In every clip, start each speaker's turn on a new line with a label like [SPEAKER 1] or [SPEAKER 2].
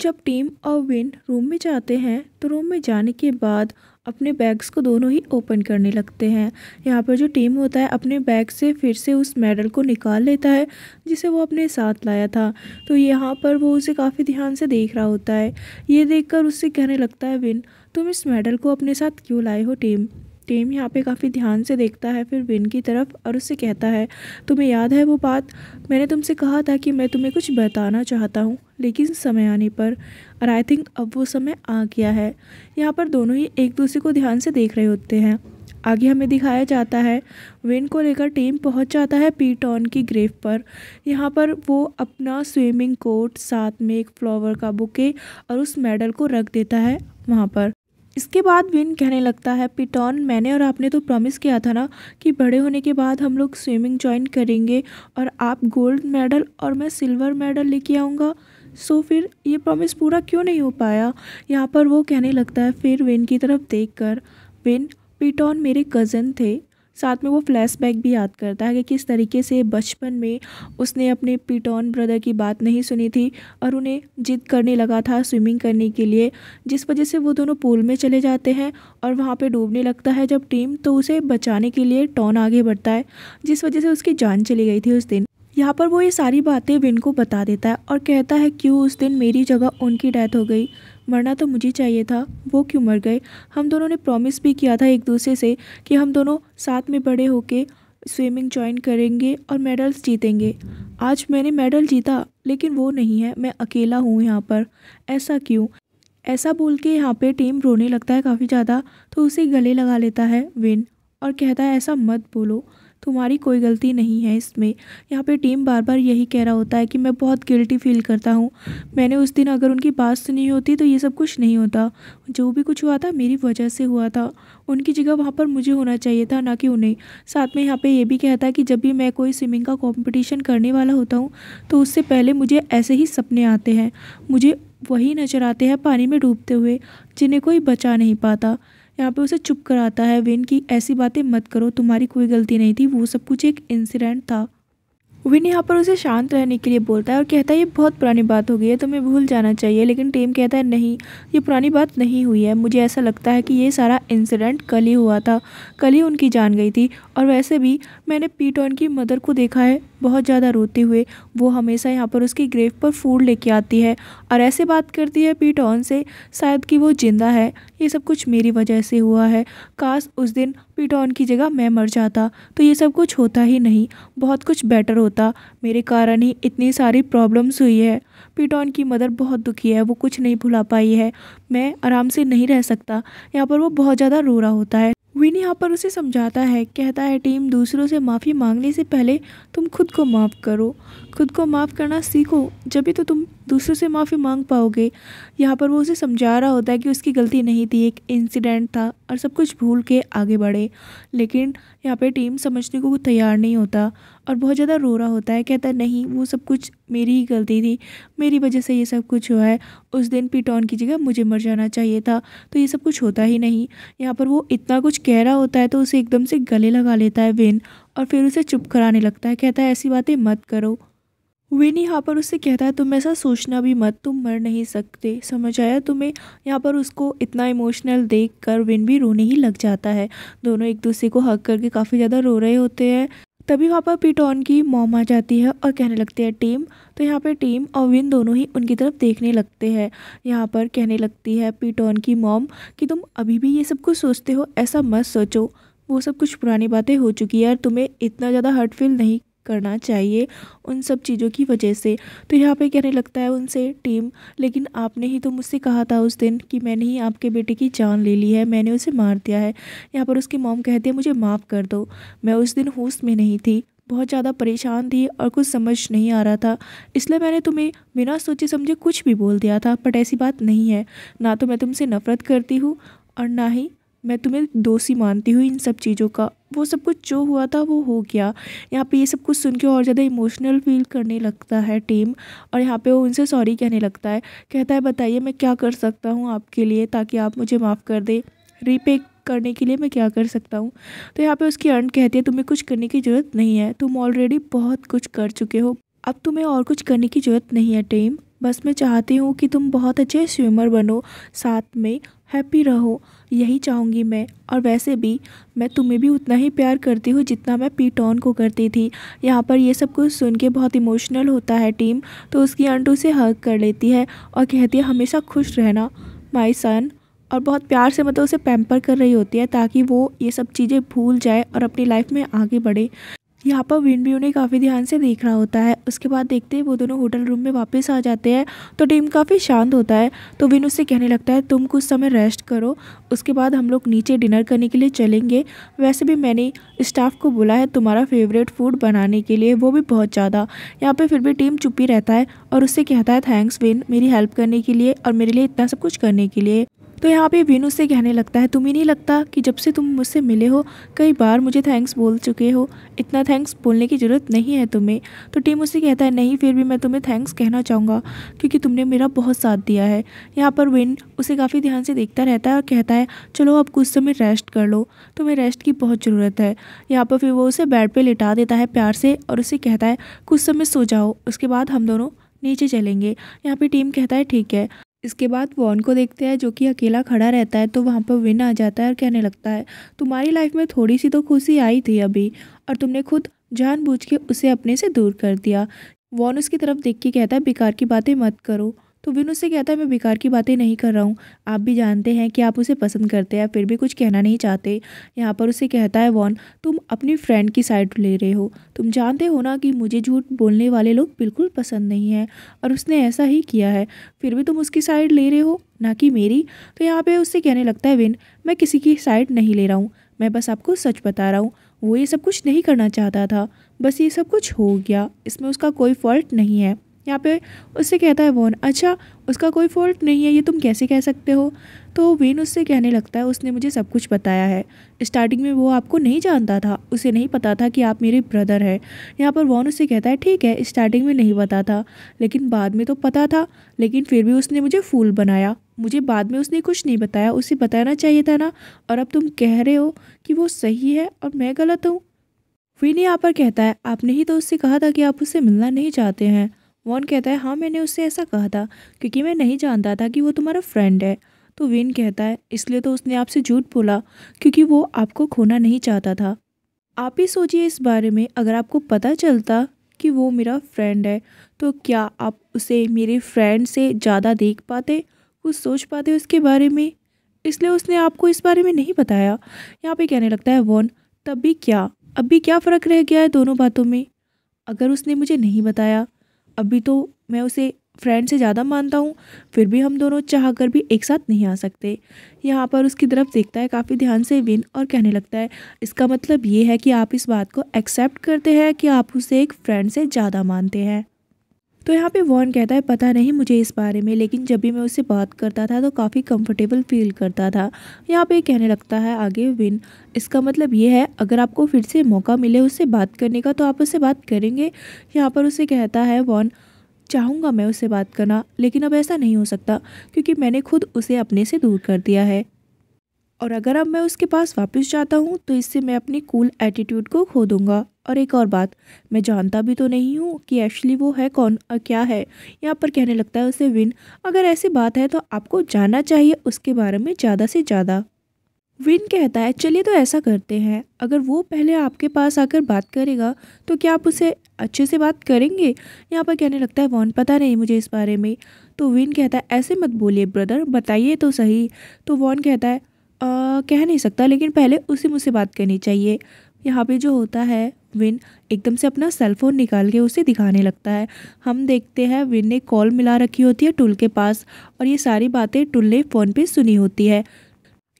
[SPEAKER 1] जब टीम और win room में जाते हैं तो रूम में जाने के बाद अपने बैग्स को दोनों ही ओपन करने लगते हैं यहाँ पर जो टीम होता है अपने बैग से फिर से उस मेडल को निकाल लेता है जिसे वो अपने साथ लाया था तो यहाँ पर वो उसे काफ़ी ध्यान से देख रहा होता है ये देखकर उससे कहने लगता है विन तुम इस मेडल को अपने साथ क्यों लाए हो टीम टेम यहाँ पे काफ़ी ध्यान से देखता है फिर विन की तरफ और उससे कहता है तुम्हें याद है वो बात मैंने तुमसे कहा था कि मैं तुम्हें कुछ बताना चाहता हूँ लेकिन समय आने पर और आई थिंक अब वो समय आ गया है यहाँ पर दोनों ही एक दूसरे को ध्यान से देख रहे होते हैं आगे हमें दिखाया जाता है विन को लेकर टीम पहुंच जाता है पीटॉन की ग्रेव पर यहाँ पर वो अपना स्विमिंग कोट साथ में एक फ्लावर का बुके और उस मेडल को रख देता है वहाँ पर इसके बाद विन कहने लगता है पिटॉन मैंने और आपने तो प्रॉमिस किया था ना कि बड़े होने के बाद हम लोग स्विमिंग ज्वाइन करेंगे और आप गोल्ड मेडल और मैं सिल्वर मेडल लेके आऊँगा सो फिर ये प्रॉमिस पूरा क्यों नहीं हो पाया यहाँ पर वो कहने लगता है फिर विन की तरफ देख कर विन पिटॉन मेरे कज़न थे साथ में वो फ्लैशबैक भी याद करता है कि किस तरीके से बचपन में उसने अपने पिटॉन ब्रदर की बात नहीं सुनी थी और उन्हें जिद करने लगा था स्विमिंग करने के लिए जिस वजह से वो दोनों पूल में चले जाते हैं और वहाँ पर डूबने लगता है जब टीम तो उसे बचाने के लिए टॉन आगे बढ़ता है जिस वजह से उसकी जान चली गई थी उस दिन यहाँ पर वो ये सारी बातें विन को बता देता है और कहता है क्यों उस दिन मेरी जगह उनकी डेथ हो गई मरना तो मुझे चाहिए था वो क्यों मर गए हम दोनों ने प्रॉमिस भी किया था एक दूसरे से कि हम दोनों साथ में बड़े होके स्विमिंग ज्वाइन करेंगे और मेडल्स जीतेंगे आज मैंने मेडल जीता लेकिन वो नहीं है मैं अकेला हूँ यहाँ पर ऐसा क्यों ऐसा बोल के यहाँ पर टीम रोने लगता है काफ़ी ज़्यादा तो उसे गले लगा लेता है विन और कहता है ऐसा मत बोलो तुम्हारी कोई गलती नहीं है इसमें यहाँ पे टीम बार बार यही कह रहा होता है कि मैं बहुत गिल्टी फील करता हूँ मैंने उस दिन अगर उनकी बात सुनी होती तो ये सब कुछ नहीं होता जो भी कुछ हुआ था मेरी वजह से हुआ था उनकी जगह वहाँ पर मुझे होना चाहिए था ना कि उन्हें साथ में यहाँ पे ये भी कहता है कि जब भी मैं कोई स्विमिंग का कॉम्पिटिशन करने वाला होता हूँ तो उससे पहले मुझे ऐसे ही सपने आते हैं मुझे वही नज़र आते हैं पानी में डूबते हुए जिन्हें कोई बचा नहीं पाता यहाँ पे उसे चुप कराता है विन की ऐसी बातें मत करो तुम्हारी कोई गलती नहीं थी वो सब कुछ एक इंसिडेंट था विन यहाँ पर उसे शांत रहने के लिए बोलता है और कहता है ये बहुत पुरानी बात हो गई है तुम्हें भूल जाना चाहिए लेकिन टीम कहता है नहीं ये पुरानी बात नहीं हुई है मुझे ऐसा लगता है कि ये सारा इंसिडेंट कल ही हुआ था कल ही उनकी जान गई थी और वैसे भी मैंने पीट और उनकी मदर को देखा है बहुत ज़्यादा रोते हुए वो हमेशा यहाँ पर उसकी ग्रेव पर फूड लेके आती है और ऐसे बात करती है पीट ऑन से शायद कि वो जिंदा है ये सब कुछ मेरी वजह से हुआ है काश उस दिन पीट ऑन की जगह मैं मर जाता तो ये सब कुछ होता ही नहीं बहुत कुछ बेटर होता मेरे कारण ही इतनी सारी प्रॉब्लम्स हुई है पीटॉन की मदर बहुत दुखी है वो कुछ नहीं भुला पाई है मैं आराम से नहीं रह सकता यहाँ पर वो बहुत ज़्यादा रो रहा होता है विन यहाँ पर उसे समझाता है कहता है टीम दूसरों से माफ़ी मांगने से पहले तुम खुद को माफ़ करो खुद को माफ़ करना सीखो जब भी तो तुम दूसरों से माफ़ी मांग पाओगे यहाँ पर वो उसे समझा रहा होता है कि उसकी गलती नहीं थी एक इंसिडेंट था और सब कुछ भूल के आगे बढ़े लेकिन यहाँ पे टीम समझने को तैयार नहीं होता और बहुत ज़्यादा रो रहा होता है कहता नहीं वो सब कुछ मेरी ही गलती थी मेरी वजह से ये सब कुछ हुआ है उस दिन पिटॉन की जगह मुझे मर जाना चाहिए था तो ये सब कुछ होता ही नहीं यहाँ पर वो इतना कुछ कह रहा होता है तो उसे एकदम से गले लगा लेता है वेन और फिर उसे चुप कराने लगता है कहता है ऐसी बातें मत करो विन यहाँ पर उससे कहता है तुम ऐसा सोचना भी मत तुम मर नहीं सकते समझ आया तुम्हें यहाँ पर उसको इतना इमोशनल देख कर विन भी रोने ही लग जाता है दोनों एक दूसरे को हक करके काफ़ी ज़्यादा रो रहे होते हैं तभी वहाँ पर पीटॉन की मोम आ जाती है और कहने लगती है टीम तो यहाँ पर टीम और विन दोनों ही उनकी तरफ देखने लगते हैं यहाँ पर कहने लगती है पीटॉन की मोम कि तुम अभी भी ये सब कुछ सोचते हो ऐसा मत सोचो वो सब कुछ पुरानी बातें हो चुकी है और तुम्हें इतना ज़्यादा हर्ट फील नहीं करना चाहिए उन सब चीज़ों की वजह से तो यहाँ पे कहने लगता है उनसे टीम लेकिन आपने ही तो मुझसे कहा था उस दिन कि मैंने ही आपके बेटे की जान ले ली है मैंने उसे मार दिया है यहाँ पर उसकी मोम कहती है मुझे माफ़ कर दो मैं उस दिन होश में नहीं थी बहुत ज़्यादा परेशान थी और कुछ समझ नहीं आ रहा था इसलिए मैंने तुम्हें बिना सोचे समझे कुछ भी बोल दिया था बट ऐसी बात नहीं है ना तो मैं तुमसे नफ़रत करती हूँ और ना ही मैं तुम्हें दोषी मानती हूँ इन सब चीज़ों का वो सब कुछ जो हुआ था वो हो गया यहाँ पे ये सब कुछ सुन के और ज़्यादा इमोशनल फील करने लगता है टीम और यहाँ पे वो उनसे सॉरी कहने लगता है कहता है बताइए मैं क्या कर सकता हूँ आपके लिए ताकि आप मुझे माफ़ कर दें रीपे करने के लिए मैं क्या कर सकता हूँ तो यहाँ पे उसकी अर्न कहती है तुम्हें कुछ करने की ज़रूरत नहीं है तुम ऑलरेडी बहुत कुछ कर चुके हो अब तुम्हें और कुछ करने की ज़रूरत नहीं है टीम बस मैं चाहती हूँ कि तुम बहुत अच्छे स्विमर बनो साथ में हैप्पी रहो यही चाहूँगी मैं और वैसे भी मैं तुम्हें भी उतना ही प्यार करती हूँ जितना मैं पीटॉन को करती थी यहाँ पर ये सब कुछ सुन के बहुत इमोशनल होता है टीम तो उसकी आंट उसे हक कर लेती है और कहती है हमेशा खुश रहना माई सन और बहुत प्यार से मतलब उसे पैम्पर कर रही होती है ताकि वो ये सब चीज़ें भूल जाए और अपनी लाइफ में आगे बढ़े यहाँ पर विन भी उन्हें काफ़ी ध्यान से देख रहा होता है उसके बाद देखते हैं वो दोनों होटल रूम में वापस आ जाते हैं तो टीम काफ़ी शांत होता है तो विन उससे कहने लगता है तुम कुछ समय रेस्ट करो उसके बाद हम लोग नीचे डिनर करने के लिए चलेंगे वैसे भी मैंने स्टाफ को बोला है तुम्हारा फेवरेट फूड बनाने के लिए वो भी बहुत ज़्यादा यहाँ पर फिर भी टीम चुप्पी रहता है और उससे कहता है थैंक्स विन मेरी हेल्प करने के लिए और मेरे लिए इतना सब कुछ करने के लिए तो यहाँ पे वीनू से कहने लगता है तुम्हें नहीं लगता कि जब से तुम मुझसे मिले हो कई बार मुझे थैंक्स बोल चुके हो इतना थैंक्स बोलने की ज़रूरत नहीं है तुम्हें तो टीम उसे कहता है नहीं फिर भी मैं तुम्हें थैंक्स कहना चाहूँगा क्योंकि तुमने मेरा बहुत साथ दिया है यहाँ पर विन उसे काफ़ी ध्यान से देखता रहता है और कहता है चलो अब कुछ समय रेस्ट कर लो तुम्हें रेस्ट की बहुत ज़रूरत है यहाँ पर फिर वो उसे बेड पर लिटा देता है प्यार से और उसे कहता है कुछ समय सो जाओ उसके बाद हम दोनों नीचे चलेंगे यहाँ पे टीम कहता है ठीक है इसके बाद वॉन को देखते हैं जो कि अकेला खड़ा रहता है तो वहाँ पर विन आ जाता है और कहने लगता है तुम्हारी लाइफ में थोड़ी सी तो खुशी आई थी अभी और तुमने खुद जानबूझ के उसे अपने से दूर कर दिया वॉन उसकी तरफ देख के कहता है बेकार की बातें मत करो तो विन उससे कहता है मैं बेकार की बातें नहीं कर रहा हूँ आप भी जानते हैं कि आप उसे पसंद करते हैं फिर भी कुछ कहना नहीं चाहते यहाँ पर उसे कहता है वॉन तुम अपनी फ्रेंड की साइड ले रहे हो तुम जानते हो ना कि मुझे झूठ बोलने वाले लोग बिल्कुल पसंद नहीं है और उसने ऐसा ही किया है फिर भी तुम उसकी साइड ले रहे हो ना कि मेरी तो यहाँ पर उससे कहने लगता है विन मैं किसी की साइड नहीं ले रहा हूँ मैं बस आपको सच बता रहा हूँ वो ये सब कुछ नहीं करना चाहता था बस ये सब कुछ हो गया इसमें उसका कोई फॉल्ट नहीं है यहाँ पे उससे कहता है वॉन अच्छा उसका कोई फॉल्ट नहीं है ये तुम कैसे कह सकते हो तो वेन उससे कहने लगता है उसने मुझे सब कुछ बताया है स्टार्टिंग में वो आपको नहीं जानता था उसे नहीं पता था कि आप मेरे ब्रदर हैं यहाँ पर वॉन उससे कहता है ठीक है स्टार्टिंग में नहीं पता था लेकिन बाद में तो पता था लेकिन फिर भी उसने मुझे फूल बनाया मुझे बाद में उसने कुछ नहीं बताया उसे बताना चाहिए था ना और अब तुम कह रहे हो कि वो सही है और मैं गलत हूँ फिर यहाँ पर कहता है आपने ही तो उससे कहा था कि आप उससे मिलना नहीं चाहते हैं वॉन कहता है हाँ मैंने उससे ऐसा कहा था क्योंकि मैं नहीं जानता था कि वो तुम्हारा फ्रेंड है तो विन कहता है इसलिए तो उसने आपसे झूठ बोला क्योंकि वो आपको खोना नहीं चाहता था आप ही सोचिए इस बारे में अगर आपको पता चलता कि वो मेरा फ्रेंड है तो क्या आप उसे मेरे फ्रेंड से ज़्यादा देख पाते कुछ सोच पाते उसके बारे में इसलिए उसने आपको इस बारे में नहीं बताया यहाँ पे कहने लगता है वॉन तब भी क्या अब भी क्या फ़र्क रह गया है दोनों बातों में अगर उसने मुझे नहीं बताया अभी तो मैं उसे फ्रेंड से ज़्यादा मानता हूँ फिर भी हम दोनों चाह कर भी एक साथ नहीं आ सकते यहाँ पर उसकी तरफ देखता है काफ़ी ध्यान से विन और कहने लगता है इसका मतलब ये है कि आप इस बात को एक्सेप्ट करते हैं कि आप उसे एक फ्रेंड से ज़्यादा मानते हैं तो यहाँ पे वॉन कहता है पता नहीं मुझे इस बारे में लेकिन जब भी मैं उससे बात करता था तो काफ़ी कंफर्टेबल फील करता था यहाँ पे कहने लगता है आगे विन इसका मतलब ये है अगर आपको फिर से मौका मिले उससे बात करने का तो आप उससे बात करेंगे यहाँ पर उसे कहता है वॉन चाहूँगा मैं उससे बात करना लेकिन अब ऐसा नहीं हो सकता क्योंकि मैंने खुद उसे अपने से दूर कर दिया है और अगर अब मैं उसके पास वापस जाता हूँ तो इससे मैं अपनी कूल एटीट्यूड को खो दूँगा और एक और बात मैं जानता भी तो नहीं हूँ कि एक्चुअली वो है कौन और क्या है यहाँ पर कहने लगता है उसे विन अगर ऐसी बात है तो आपको जानना चाहिए उसके बारे में ज़्यादा से ज़्यादा विन कहता है चलिए तो ऐसा करते हैं अगर वो पहले आपके पास आकर बात करेगा तो क्या आप उसे अच्छे से बात करेंगे यहाँ पर कहने लगता है वॉन पता नहीं मुझे इस बारे में तो विन कहता है ऐसे मत बोलिए ब्रदर बताइए तो सही तो वॉन कहता है आ, कह नहीं सकता लेकिन पहले उसे मुझसे बात करनी चाहिए यहाँ पे जो होता है विन एकदम से अपना सेलफोन निकाल के उसे दिखाने लगता है हम देखते हैं विन ने कॉल मिला रखी होती है टुल के पास और ये सारी बातें टुल ने फ़ोन पे सुनी होती है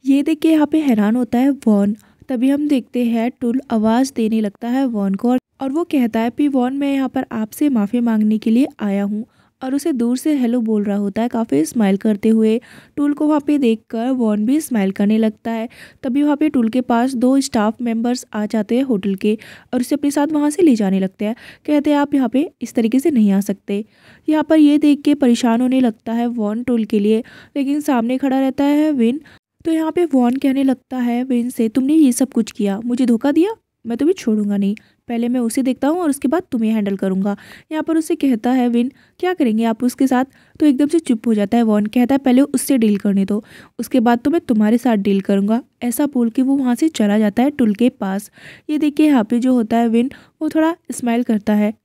[SPEAKER 1] ये देख के यहाँ पे हैरान होता है वॉन तभी हम देखते हैं टुल आवाज़ देने लगता है वॉन को और वो कहता है पी वॉन मैं यहाँ पर आपसे माफ़ी मांगने के लिए आया हूँ और उसे दूर से हेलो बोल रहा होता है काफ़ी स्माइल करते हुए टूल को वहाँ पे देखकर वॉन भी स्माइल करने लगता है तभी वहाँ पे टूल के पास दो स्टाफ मेंबर्स आ जाते हैं होटल के और उसे अपने साथ वहाँ से ले जाने लगते हैं कहते हैं आप यहाँ पे इस तरीके से नहीं आ सकते यहाँ पर ये देख के परेशान होने लगता है वॉन टूल के लिए लेकिन सामने खड़ा रहता है विन तो यहाँ पर वॉन कहने लगता है विन से तुमने ये सब कुछ किया मुझे धोखा दिया मैं तुम्हें छोड़ूंगा नहीं पहले मैं उसे देखता हूँ और उसके बाद तुम्हें हैंडल करूँगा यहाँ पर उसे कहता है विन क्या करेंगे आप उसके साथ तो एकदम से चुप हो जाता है वॉन कहता है पहले उससे डील करने दो उसके बाद तो मैं तुम्हारे साथ डील करूँगा ऐसा बोल के वो वहाँ से चला जाता है टुल के पास ये देखिए यहाँ पे जो होता है विन वो थोड़ा स्माइल करता है